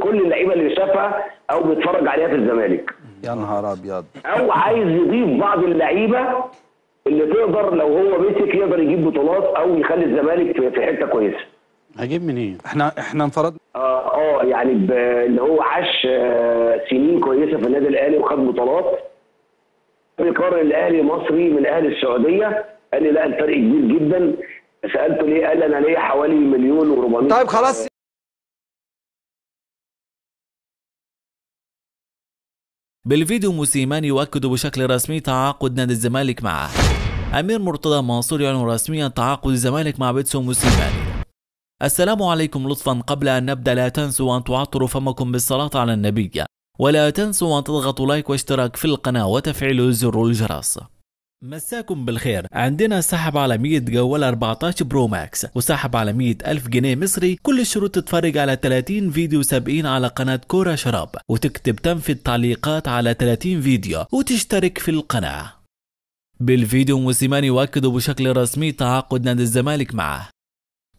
كل اللعيبه اللي شافها او بيتفرج عليها في الزمالك يا نهار ابيض او عايز يضيف بعض اللعيبه اللي تقدر لو هو مسك يقدر يجيب بطولات او يخلي الزمالك في حته كويسه هجيب منين؟ احنا احنا انفردنا اه اه يعني اللي هو عاش آه، سنين كويسه في النادي الاهلي وخد بطولات قرر الاهلي مصري من اهل السعوديه قال لي لا الفرق كبير جدا سالته ليه؟ قال لي انا ليا حوالي مليون و400 طيب خلاص بالفيديو موسيمان يؤكد بشكل رسمي تعاقد نادي الزمالك معه أمير مرتضى منصور يعلن رسميا تعاقد الزمالك مع بيتسو موسيماني السلام عليكم لطفا قبل أن نبدأ لا تنسوا أن تعطروا فمكم بالصلاة على النبي ولا تنسوا أن تضغطوا لايك واشتراك في القناة وتفعيل زر الجرس مساكم بالخير عندنا سحب على 100 جوال 14 برو ماكس وسحب على 100 ألف جنيه مصري كل الشروط تتفرج على 30 فيديو سابقين على قناة كورة شراب وتكتب تم في التعليقات على 30 فيديو وتشترك في القناة بالفيديو موسيمان يؤكد بشكل رسمي تعاقد نادي الزمالك معه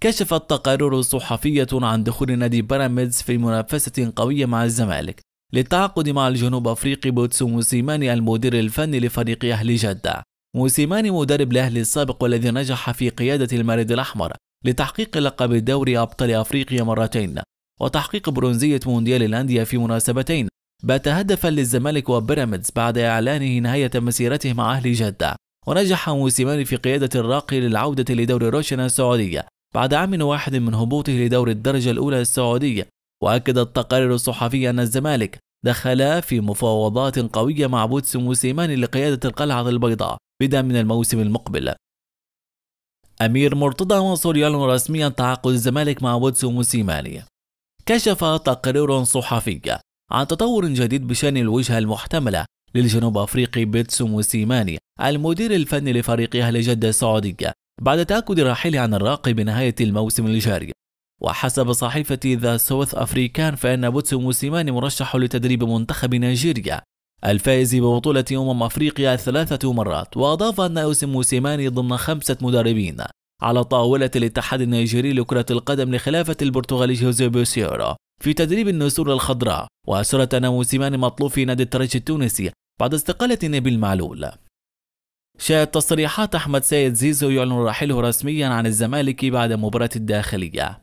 كشفت تقارير صحفية عن دخول نادي بيراميدز في منافسة قوية مع الزمالك للتعاقد مع الجنوب أفريقي بوتسو موسيماني المدير الفني لفريق أهل جدة موسيماني مدرب الأهلي السابق والذي نجح في قيادة المارد الأحمر لتحقيق لقب دوري أبطال أفريقيا مرتين وتحقيق برونزية مونديال الأندية في مناسبتين بات هدفا للزمالك وبيراميدز بعد إعلانه نهاية مسيرته مع اهلي جدة ونجح موسيماني في قيادة الراقي للعودة لدوري روشنا السعودية بعد عام واحد من هبوطه لدور الدرجة الأولى السعودية وأكد التقارير الصحفية أن الزمالك دخل في مفاوضات قوية مع بوتس موسيماني لقيادة القلعة البيضاء بدءا من الموسم المقبل أمير مرتضى منصور يعلن رسميا تعاقد الزمالك مع بوتسو موسيماني كشف تقرير صحفي عن تطور جديد بشأن الوجهة المحتملة للجنوب أفريقي بيتسو موسيماني المدير الفني لفريق أهل جدة السعودية بعد تأكد رحيله عن الراقي بنهاية الموسم الجاري وحسب صحيفة ذا سوث أفريكان فإن بوتسو موسيماني مرشح لتدريب منتخب نيجيريا الفائز ببطولة أمم أفريقيا ثلاثة مرات وأضاف أن أوسم موسيماني ضمن خمسة مدربين على طاولة الاتحاد النيجيري لكرة القدم لخلافة البرتغالي جوزي بوسيورو في تدريب النسور الخضراء وأسرة أن موسيماني مطلوب في نادي الترجي التونسي بعد استقالة نبيل معلول شاهد تصريحات أحمد سيد زيزو يعلن رحيله رسميا عن الزمالك بعد مباراة الداخلية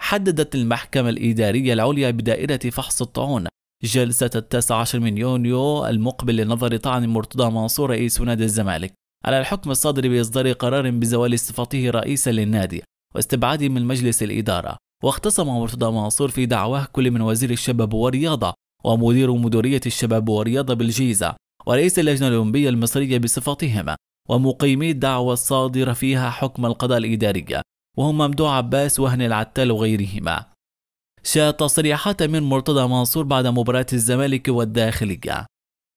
حددت المحكمة الإدارية العليا بدائرة فحص الطعون جلسة التاسع عشر من يونيو المقبل لنظر طعن مرتضى منصور رئيس نادي الزمالك على الحكم الصادر بإصدار قرار بزوال صفته رئيسا للنادي واستبعاده من مجلس الإدارة واختصم مرتضى منصور في دعواه كل من وزير الشباب والرياضة ومدير مديرية الشباب والرياضة بالجيزة ورئيس اللجنة الأولمبية المصرية بصفتهما ومقيمي الدعوة الصادرة فيها حكم القضاء الإدارية وهم ممدوح عباس وهني العتال وغيرهما شاهد تصريحات من مرتضى منصور بعد مباراة الزمالك والداخلية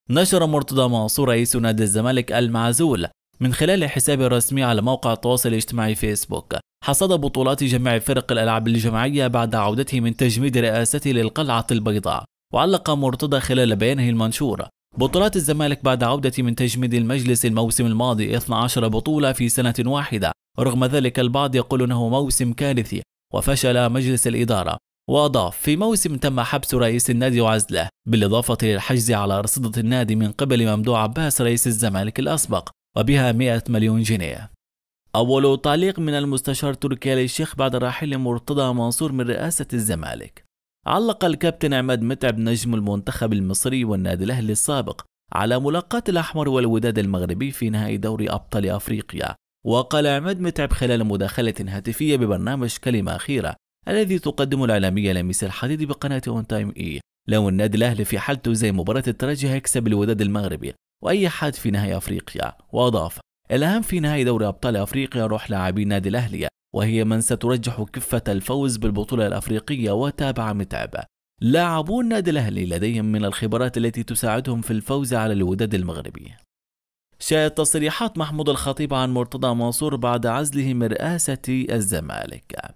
نشر مرتضى منصور رئيس نادي الزمالك المعزول من خلال حسابه الرسمي على موقع التواصل الاجتماعي فيسبوك حصد بطولات جميع فرق الألعاب الجماعية بعد عودته من تجميد رئاسته للقلعة البيضاء وعلق مرتضى خلال بيانه المنشور بطولات الزمالك بعد عودتي من تجميد المجلس الموسم الماضي 12 بطولة في سنة واحده رغم ذلك البعض يقول انه موسم كارثي وفشل مجلس الإدارة وأضاف في موسم تم حبس رئيس النادي وعزله بالإضافة للحجز على رصيدة النادي من قبل ممدوح عباس رئيس الزمالك الأسبق وبها 100 مليون جنيه أول تعليق من المستشار تركي آل الشيخ بعد رحيل مرتضى منصور من رئاسة الزمالك علق الكابتن عماد متعب نجم المنتخب المصري والنادي الأهلي السابق على ملاقاة الأحمر والوداد المغربي في نهائي دوري أبطال أفريقيا وقال عماد متعب خلال مداخلة هاتفية ببرنامج كلمة أخيرة الذي تقدم الإعلامية لميس الحديد بقناة أون تايم إي لو النادي الأهلي في حالته زي مباراة الترجي هيكسب الوداد المغربي وأي حد في نهائي أفريقيا وأضاف الأهم في نهائي دوري أبطال أفريقيا روح لاعبي النادي الأهلي وهي من سترجح كفة الفوز بالبطولة الأفريقية وتابع متعب لاعبو النادي الأهلي لديهم من الخبرات التي تساعدهم في الفوز على الوداد المغربي شاهد تصريحات محمود الخطيب عن مرتضى منصور بعد عزله من رئاسة الزمالك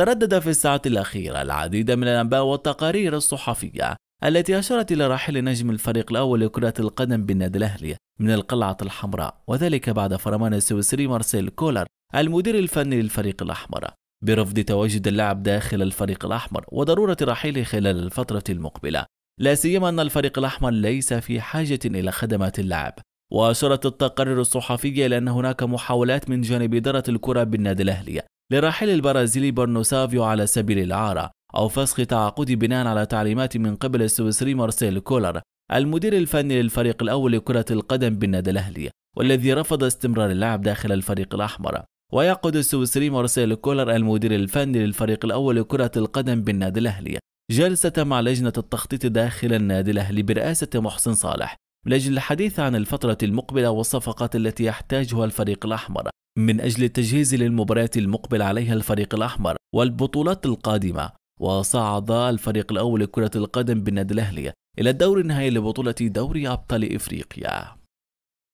تردد في الساعات الأخيرة العديد من الأنباء والتقارير الصحفية التي أشارت إلى رحيل نجم الفريق الأول لكرة القدم بالنادي الأهلي من القلعة الحمراء وذلك بعد فرمان السويسري مارسيل كولر المدير الفني للفريق الأحمر برفض تواجد اللاعب داخل الفريق الأحمر وضرورة رحيله خلال الفترة المقبلة لا سيما أن الفريق الأحمر ليس في حاجة إلى خدمات اللاعب وأشارت التقارير الصحفية إلى أن هناك محاولات من جانب إدارة الكرة بالنادي الأهلي لراحل البرازيلي سافيو على سبيل الإعارة أو فسخ تعاقد بناء على تعليمات من قبل السويسري مارسيل كولر المدير الفني للفريق الأول لكرة القدم بالنادي الأهلي والذي رفض استمرار اللعب داخل الفريق الأحمر ويعقد السويسري مارسيل كولر المدير الفني للفريق الأول لكرة القدم بالنادي الأهلي جلسة مع لجنة التخطيط داخل النادي الأهلي برئاسة محسن صالح من أجل الحديث عن الفترة المقبلة والصفقات التي يحتاجها الفريق الأحمر من أجل التجهيز للمباريات المقبل عليها الفريق الأحمر والبطولات القادمة وصعد الفريق الأول لكرة القدم بالنادي الأهلي إلى الدور النهائي لبطولة دوري أبطال إفريقيا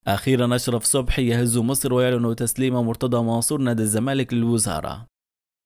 أخيرا أشرف صبحي يهز مصر ويعلن تسليم مرتضى منصور نادي الزمالك للوزارة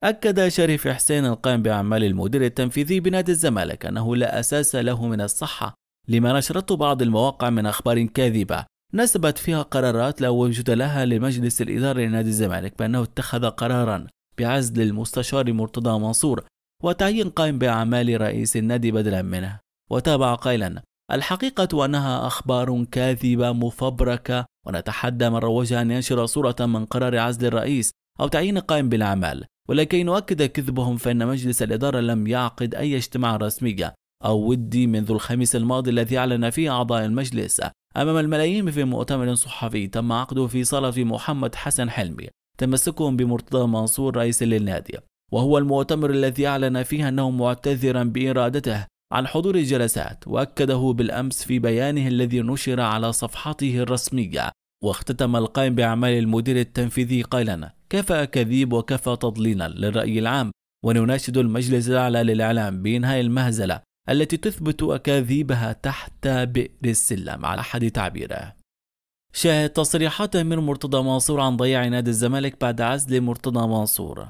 أكد شريف حسين القائم بأعمال المدير التنفيذي بنادي الزمالك أنه لا أساس له من الصحة لما نشرته بعض المواقع من أخبار كاذبة نسبت فيها قرارات لا وجود لها لمجلس الإدارة لنادي الزمالك بأنه اتخذ قرارا بعزل المستشار مرتضى منصور وتعيين قائم بأعمال رئيس النادي بدلا منه وتابع قائلا الحقيقة أنها أخبار كاذبة مفبركة ونتحدى من روجها أن ينشر صورة من قرار عزل الرئيس أو تعيين قائم بالأعمال ولكي نؤكد كذبهم فإن مجلس الإدارة لم يعقد أي اجتماع رسمي أو ودي منذ الخميس الماضي الذي أعلن فيه أعضاء المجلس أمام الملايين في مؤتمر صحفي تم عقده في صالة محمد حسن حلمي تمسكهم بمرتضى منصور رئيس للنادي وهو المؤتمر الذي أعلن فيه أنه معتذرا بإرادته عن حضور الجلسات وأكده بالأمس في بيانه الذي نشر على صفحته الرسمية واختتم القائم بأعمال المدير التنفيذي قائلا كفى كذيب وكفى تضليلا للرأي العام ونناشد المجلس الأعلى للإعلام بإنهاء المهزلة التي تثبت أكاذيبها تحت بئر السلم على أحد تعبيره شاهد تصريحات أمير مرتضى منصور عن ضياع نادي الزمالك بعد عزل مرتضى منصور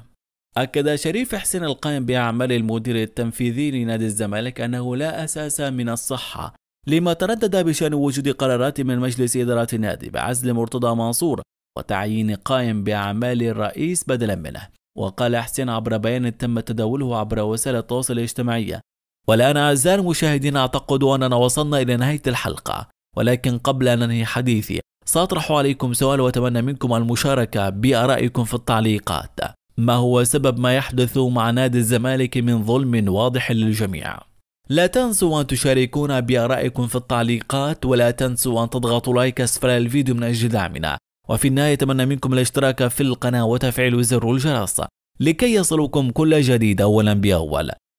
أكد شريف حسين القائم بأعمال المدير التنفيذي لنادي الزمالك أنه لا أساس من الصحة لما تردد بشأن وجود قرارات من مجلس إدارة النادي بعزل مرتضى منصور وتعيين قائم بأعمال الرئيس بدلا منه وقال حسين عبر بيان تم تداوله عبر وسائل التواصل الاجتماعية والآن أعزائي المشاهدين أعتقد أننا وصلنا إلى نهاية الحلقة ولكن قبل أن أنهي حديثي سأطرح عليكم سؤال وأتمنى منكم المشاركة بآرائكم في التعليقات ما هو سبب ما يحدث مع نادي الزمالك من ظلم واضح للجميع لا تنسوا أن تشاركونا بآرائكم في التعليقات ولا تنسوا أن تضغطوا لايك أسفل الفيديو من أجل دعمنا وفي النهاية أتمنى منكم الاشتراك في القناة وتفعيل زر الجرس لكي يصلكم كل جديد أولا بأول